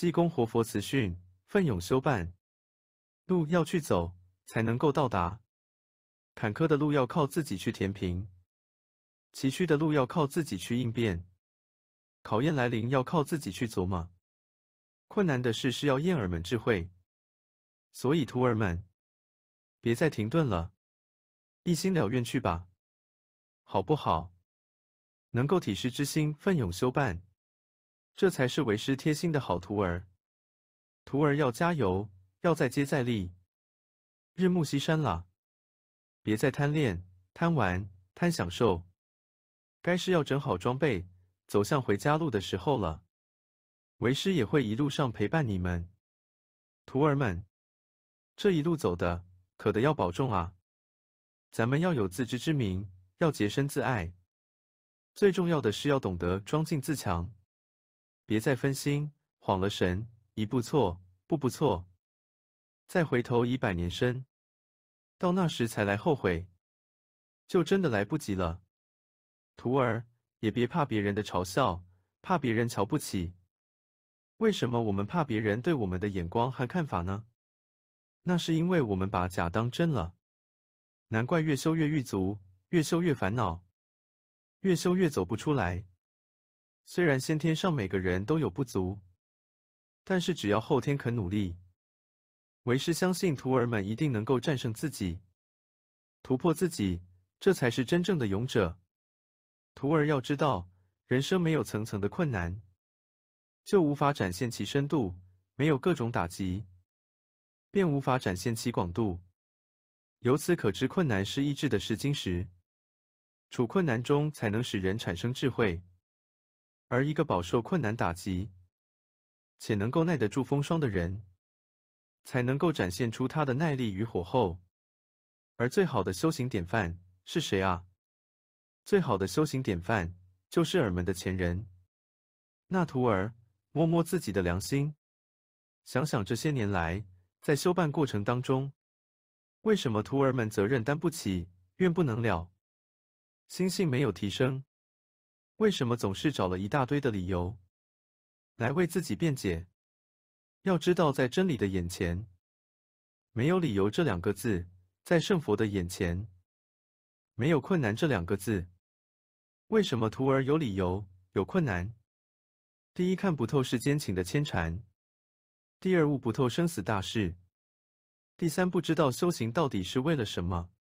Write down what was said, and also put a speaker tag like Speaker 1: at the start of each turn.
Speaker 1: 济公活佛辞训：奋勇修办，路要去走才能够到达；坎坷的路要靠自己去填平，崎岖的路要靠自己去应变，考验来临要靠自己去琢磨。困难的事是要燕儿们智慧，所以徒儿们别再停顿了，一心了愿去吧，好不好？能够体恤之心，奋勇修办。这才是为师贴心的好徒儿，徒儿要加油，要再接再厉。日暮西山了，别再贪恋、贪玩、贪享受，该是要整好装备，走向回家路的时候了。为师也会一路上陪伴你们，徒儿们，这一路走的可得要保重啊！咱们要有自知之明，要洁身自爱，最重要的是要懂得装进自强。别再分心，晃了神，一步错，步步错，再回头已百年身，到那时才来后悔，就真的来不及了。徒儿，也别怕别人的嘲笑，怕别人瞧不起。为什么我们怕别人对我们的眼光和看法呢？那是因为我们把假当真了。难怪越修越狱足，越修越烦恼，越修越走不出来。虽然先天上每个人都有不足，但是只要后天肯努力，为师相信徒儿们一定能够战胜自己，突破自己，这才是真正的勇者。徒儿要知道，人生没有层层的困难，就无法展现其深度；没有各种打击，便无法展现其广度。由此可知，困难是意志的试金石，处困难中才能使人产生智慧。而一个饱受困难打击，且能够耐得住风霜的人，才能够展现出他的耐力与火候。而最好的修行典范是谁啊？最好的修行典范就是尔门的前人。那徒儿，摸摸自己的良心，想想这些年来在修办过程当中，为什么徒儿们责任担不起，怨不能了，心性没有提升？为什么总是找了一大堆的理由来为自己辩解？要知道，在真理的眼前，没有理由这两个字；在圣佛的眼前，没有困难这两个字。为什么徒儿有理由、有困难？第一，看不透世间情的牵缠；第二，悟不透生死大事；第三，不知道修行到底是为了什么。